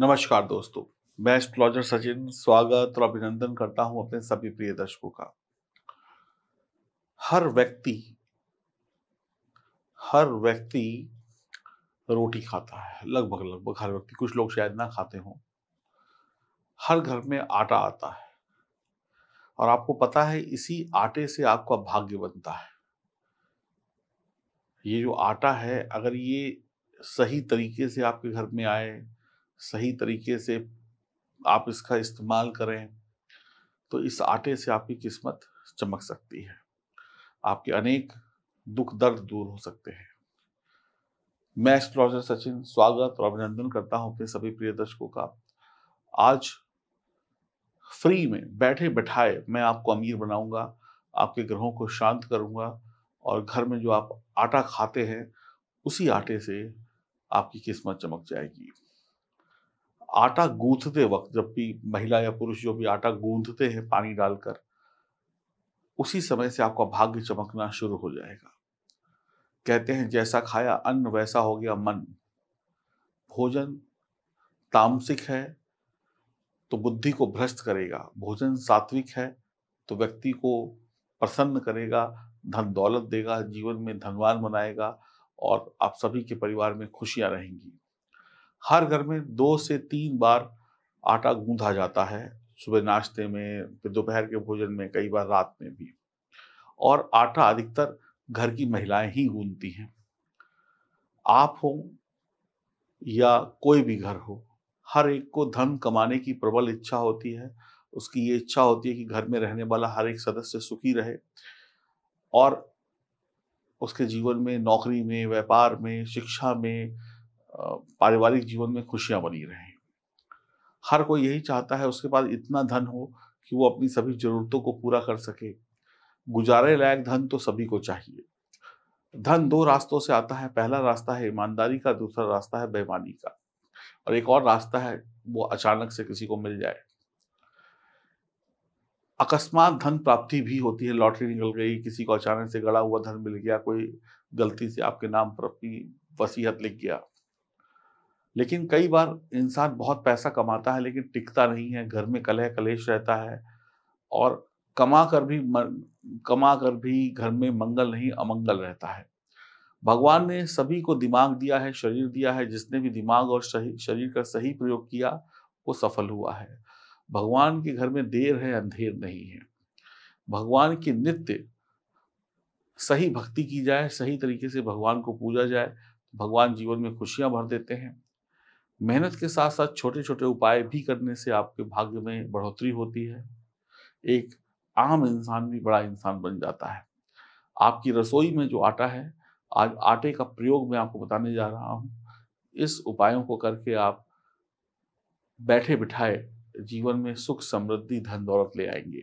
नमस्कार दोस्तों मैं एस्ट्रोलॉजर सचिन स्वागत और अभिनंदन करता हूं अपने सभी प्रिय दर्शकों का हर व्यक्ति हर व्यक्ति रोटी खाता है लगभग लगभग हर व्यक्ति कुछ लोग शायद ना खाते हों हर घर में आटा आता है और आपको पता है इसी आटे से आपका भाग्य बनता है ये जो आटा है अगर ये सही तरीके से आपके घर में आए सही तरीके से आप इसका इस्तेमाल करें तो इस आटे से आपकी किस्मत चमक सकती है आपके अनेक दुख दर्द दूर हो सकते हैं मैं एस्ट्रोलॉजर सचिन स्वागत और अभिनंदन करता हूं अपने सभी प्रिय दर्शकों का आज फ्री में बैठे बैठाए मैं आपको अमीर बनाऊंगा आपके ग्रहों को शांत करूंगा और घर में जो आप आटा खाते हैं उसी आटे से आपकी किस्मत चमक जाएगी आटा गूंथते वक्त जब भी महिला या पुरुष जो भी आटा गूंथते हैं पानी डालकर उसी समय से आपका भाग्य चमकना शुरू हो जाएगा कहते हैं जैसा खाया अन्न वैसा हो गया मन भोजन तामसिक है तो बुद्धि को भ्रष्ट करेगा भोजन सात्विक है तो व्यक्ति को प्रसन्न करेगा धन दौलत देगा जीवन में धनवान बनाएगा और आप सभी के परिवार में खुशियां रहेंगी हर घर में दो से तीन बार आटा गूंधा जाता है सुबह नाश्ते में फिर दोपहर के भोजन में कई बार रात में भी और आटा अधिकतर घर की महिलाएं ही गूंधती हैं आप हो या कोई भी घर हो हर एक को धन कमाने की प्रबल इच्छा होती है उसकी ये इच्छा होती है कि घर में रहने वाला हर एक सदस्य सुखी रहे और उसके जीवन में नौकरी में व्यापार में शिक्षा में पारिवारिक जीवन में खुशियां बनी रहे हर कोई यही चाहता है उसके पास इतना धन हो कि वो अपनी सभी जरूरतों को पूरा कर सके गुजारे लायक धन तो सभी को चाहिए धन दो रास्तों से आता है पहला रास्ता है ईमानदारी का दूसरा रास्ता है बेईमानी का और एक और रास्ता है वो अचानक से किसी को मिल जाए अकस्मात धन प्राप्ति भी होती है लॉटरी निकल गई किसी को अचानक से गड़ा हुआ धन मिल गया कोई गलती से आपके नाम पर अपनी वसीहत लिख गया लेकिन कई बार इंसान बहुत पैसा कमाता है लेकिन टिकता नहीं है घर में कलह कलेश रहता है और कमा कर भी कमा कर भी घर में मंगल नहीं अमंगल रहता है भगवान ने सभी को दिमाग दिया है शरीर दिया है जिसने भी दिमाग और शरीर का सही प्रयोग किया वो सफल हुआ है भगवान के घर में देर है अंधेर नहीं है भगवान की नित्य सही भक्ति की जाए सही तरीके से भगवान को पूजा जाए तो भगवान जीवन में खुशियां भर देते हैं मेहनत के साथ साथ छोटे छोटे उपाय भी करने से आपके भाग्य में बढ़ोतरी होती है एक आम इंसान भी बड़ा इंसान बन जाता है आपकी रसोई में जो आटा है आज आटे का प्रयोग मैं आपको बताने जा रहा हूँ इस उपायों को करके आप बैठे बिठाए जीवन में सुख समृद्धि धन दौलत ले आएंगे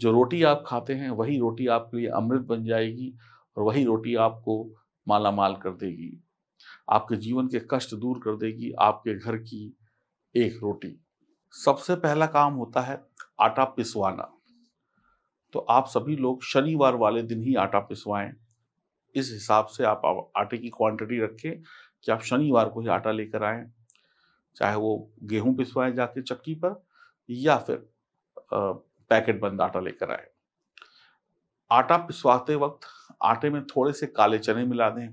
जो रोटी आप खाते हैं वही रोटी आपके लिए अमृत बन जाएगी और वही रोटी आपको माला माल कर देगी आपके जीवन के कष्ट दूर कर देगी आपके घर की एक रोटी सबसे पहला काम होता है आटा पिसवाना तो आप सभी लोग शनिवार वाले दिन ही आटा पिसवाएं इस हिसाब से आप आटे की क्वांटिटी रखें कि आप शनिवार को ही आटा लेकर आए चाहे वो गेहूं पिसवाएं जाके चक्की पर या फिर पैकेट बंद आटा लेकर आए आटा पिसवाते वक्त आटे में थोड़े से काले चने मिला दें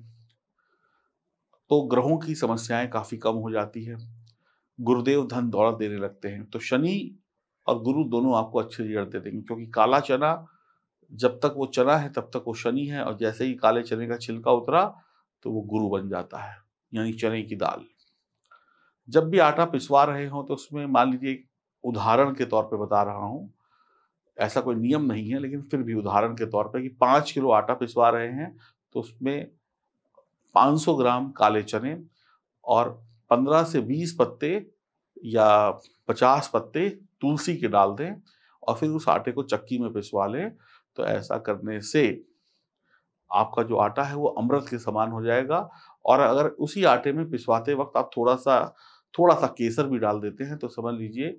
तो ग्रहों की समस्याएं काफ़ी कम हो जाती है गुरुदेव धन दौड़ देने लगते हैं तो शनि और गुरु दोनों आपको अच्छे रिजल्ट दे देंगे क्योंकि काला चना जब तक वो चना है तब तक वो शनि है और जैसे ही काले चने का छिलका उतरा तो वो गुरु बन जाता है यानी चने की दाल जब भी आटा पिसवा रहे हो तो उसमें मान लीजिए उदाहरण के तौर पे बता रहा हूं ऐसा कोई नियम नहीं है लेकिन फिर भी उदाहरण के तौर पे कि पांच किलो आटा पिसवा रहे हैं तो उसमें 500 ग्राम काले चने और 15 से 20 पत्ते या 50 पत्ते तुलसी के डाल दें और फिर उस आटे को चक्की में पिसवा लें तो ऐसा करने से आपका जो आटा है वो अमृत के समान हो जाएगा और अगर उसी आटे में पिसवाते वक्त आप थोड़ा सा थोड़ा सा केसर भी डाल देते हैं तो समझ लीजिए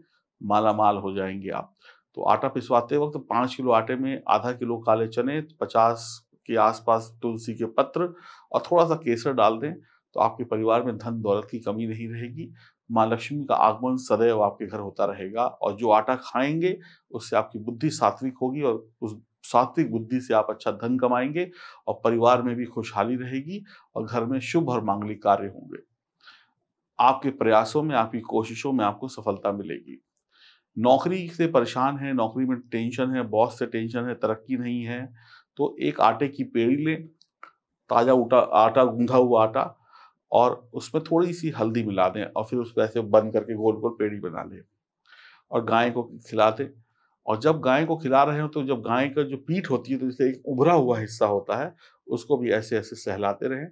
माला माल हो जाएंगे आप तो आटा पिसवाते वक्त पाँच किलो आटे में आधा किलो काले चने पचास के आसपास तुलसी के पत्र और थोड़ा सा केसर डाल दें तो आपके परिवार में धन दौलत की कमी नहीं रहेगी माँ लक्ष्मी का आगमन सदैव आपके घर होता रहेगा और जो आटा खाएंगे उससे आपकी बुद्धि सात्विक होगी और उस सात्विक बुद्धि से आप अच्छा धन कमाएंगे और परिवार में भी खुशहाली रहेगी और घर में शुभ और मांगलिक कार्य होंगे आपके प्रयासों में आपकी कोशिशों में आपको सफलता मिलेगी नौकरी से परेशान है नौकरी में टेंशन है बॉस से टेंशन है तरक्की नहीं है तो एक आटे की पेड़ी लें ताज़ा उठा आटा गूंधा हुआ आटा और उसमें थोड़ी सी हल्दी मिला दें और फिर उसको ऐसे बंद करके गोल गोल पेड़ी बना लें और गाय को खिला दें और जब गाय को खिला रहे हो तो जब गाय का जो पीठ होती है तो जैसे एक उभरा हुआ हिस्सा होता है उसको भी ऐसे ऐसे सहलाते रहें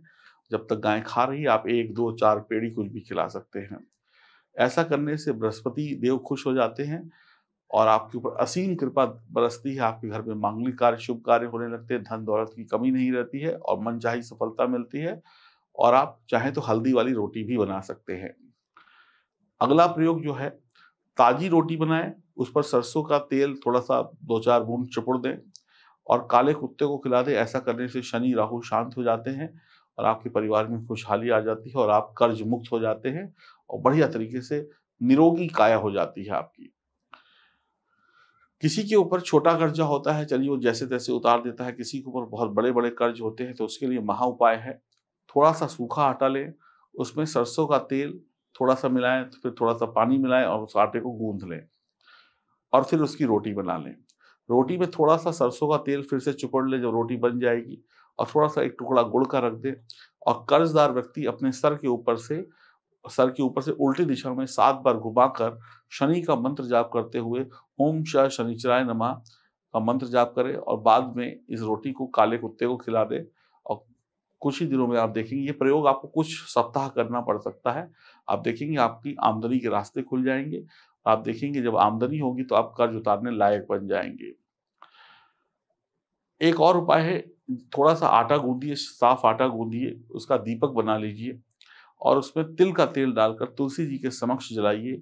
जब तक गाय खा रही है आप एक दो चार पेड़ी कुछ भी खिला सकते हैं ऐसा करने से बृहस्पति देव खुश हो जाते हैं और आपके ऊपर असीम कृपा बरसती है आपके घर में मांगलिक कार्य शुभ कार्य होने लगते हैं धन दौलत की कमी नहीं रहती है और मन मनचाही सफलता मिलती है और आप चाहें तो हल्दी वाली रोटी भी बना सकते हैं अगला प्रयोग जो है ताजी रोटी बनाए उस पर सरसों का तेल थोड़ा सा दो चार बूंद चुपड़ दें और काले कुत्ते को खिला दें ऐसा करने से शनि राहु शांत हो जाते हैं और आपके परिवार में खुशहाली आ जाती है और आप कर्ज मुक्त हो जाते हैं और बढ़िया तरीके से निरोगी काया हो जाती है आपकी किसी के ऊपर छोटा कर्जा होता है चलिए वो जैसे तैसे उतार देता है किसी के ऊपर बहुत बड़े बड़े कर्ज होते हैं तो उसके लिए महा उपाय है थोड़ा सा सूखा आटा लें उसमें सरसों का तेल थोड़ा सा मिलाएं तो फिर थोड़ा सा पानी मिलाएं और उस आटे को गूंध लें और फिर उसकी रोटी बना लें रोटी में थोड़ा सा सरसों का तेल फिर से चुपड़ लें जब रोटी बन जाएगी और थोड़ा सा एक टुकड़ा गुड़ का रख दें और कर्जदार व्यक्ति अपने सर के ऊपर से सर के ऊपर से उल्टी दिशा में सात बार घुमाकर शनि का मंत्र जाप करते हुए ओम शाह शनिचराय नमा का मंत्र जाप करें और बाद में इस रोटी को काले कुत्ते को खिला दें और कुछ ही दिनों में आप देखेंगे ये प्रयोग आपको कुछ सप्ताह करना पड़ सकता है आप देखेंगे आपकी आमदनी के रास्ते खुल जाएंगे आप देखेंगे जब आमदनी होगी तो आप कर्ज उतारने लायक बन जाएंगे एक और उपाय है थोड़ा सा आटा गूंदिए साफ आटा गूंदिए उसका दीपक बना लीजिए और उसमें तिल का तेल डालकर तुलसी जी के समक्ष जलाइए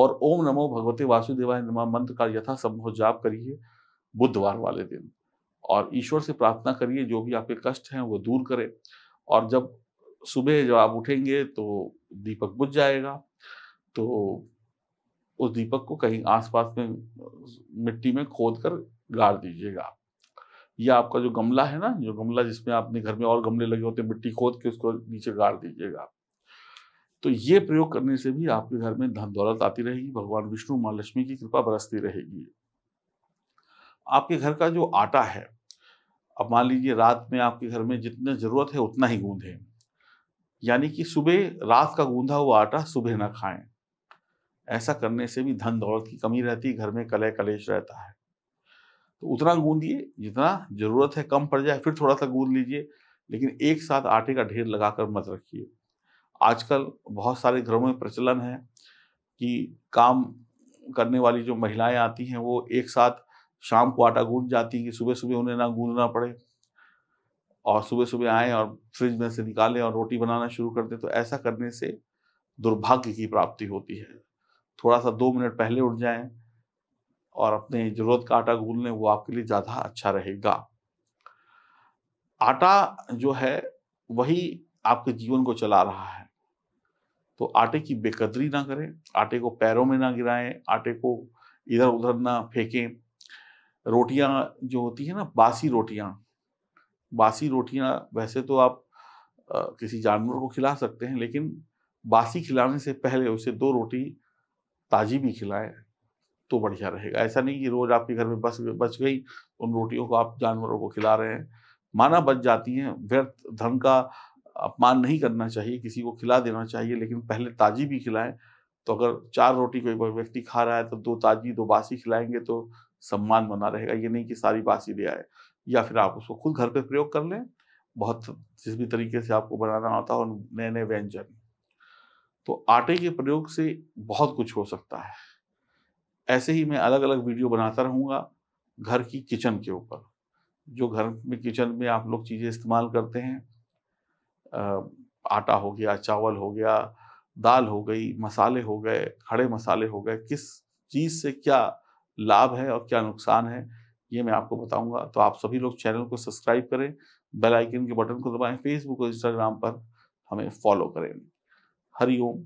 और ओम नमो भगवते वासुदेवाय नमः मंत्र का यथा संभव जाप करिए बुधवार वाले दिन और ईश्वर से प्रार्थना करिए जो भी आपके कष्ट हैं वो दूर करे और जब सुबह जब आप उठेंगे तो दीपक बुझ जाएगा तो उस दीपक को कहीं आसपास में मिट्टी में खोद कर गाड़ दीजिएगा या आपका जो गमला है ना जो गमला जिसमें आपने घर में और गमले लगे होते हैं मिट्टी खोद के उसको नीचे गाड़ दीजिएगा तो ये प्रयोग करने से भी आपके घर में धन दौलत आती रहेगी भगवान विष्णु माँ लक्ष्मी की कृपा बरसती रहेगी आपके घर का जो आटा है अब मान लीजिए रात में आपके घर में जितना जरूरत है उतना ही गूंधे यानी कि सुबह रात का गूंधा हुआ आटा सुबह ना खाएं ऐसा करने से भी धन दौलत की कमी रहती है घर में कलह कलेश रहता है तो उतना गूंदिए जितना जरूरत है कम पड़ जाए फिर थोड़ा सा गूंद लीजिए लेकिन एक साथ आटे का ढेर लगाकर मत रखिए आजकल बहुत सारे घरों में प्रचलन है कि काम करने वाली जो महिलाएं आती हैं वो एक साथ शाम को आटा गूंज जाती है कि सुबह सुबह उन्हें ना गूंदना पड़े और सुबह सुबह आए और फ्रिज में से निकालें और रोटी बनाना शुरू कर दें तो ऐसा करने से दुर्भाग्य की प्राप्ति होती है थोड़ा सा दो मिनट पहले उठ जाए और अपने जरूरत का आटा गूंद लें वो आपके लिए ज़्यादा अच्छा रहेगा आटा जो है वही आपके जीवन को चला रहा है तो आटे की बेकदरी ना करें आटे को पैरों में ना गिराएं आटे को इधर उधर ना फेंकें रोटियां जो होती है ना बासी रोटियां बासी रोटियां वैसे तो आप आ, किसी जानवर को खिला सकते हैं लेकिन बासी खिलाने से पहले उसे दो रोटी ताज़ी भी खिलाएं तो बढ़िया रहेगा ऐसा नहीं कि रोज़ आपके घर में बस बच गई उन रोटियों को आप जानवरों को खिला रहे हैं माना बच जाती हैं व्यर्थ धन का अपमान नहीं करना चाहिए किसी को खिला देना चाहिए लेकिन पहले ताजी भी खिलाएं तो अगर चार रोटी कोई व्यक्ति खा रहा है तो दो ताजी दो बासी खिलाएंगे तो सम्मान बना रहेगा ये नहीं कि सारी बासी ले आए या फिर आप उसको खुद घर पर प्रयोग कर लें बहुत जिस भी तरीके से आपको बनाना आता हो नए नए व्यंजन तो आटे के प्रयोग से बहुत कुछ हो सकता है ऐसे ही मैं अलग अलग वीडियो बनाता रहूँगा घर की किचन के ऊपर जो घर में किचन में आप लोग चीज़ें इस्तेमाल करते हैं आटा हो गया चावल हो गया दाल हो गई मसाले हो गए खड़े मसाले हो गए किस चीज़ से क्या लाभ है और क्या नुकसान है ये मैं आपको बताऊंगा तो आप सभी लोग चैनल को सब्सक्राइब करें बेल आइकन के बटन को दबाएं फेसबुक और इंस्टाग्राम पर हमें फॉलो करें हरिओम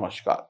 नमस्कार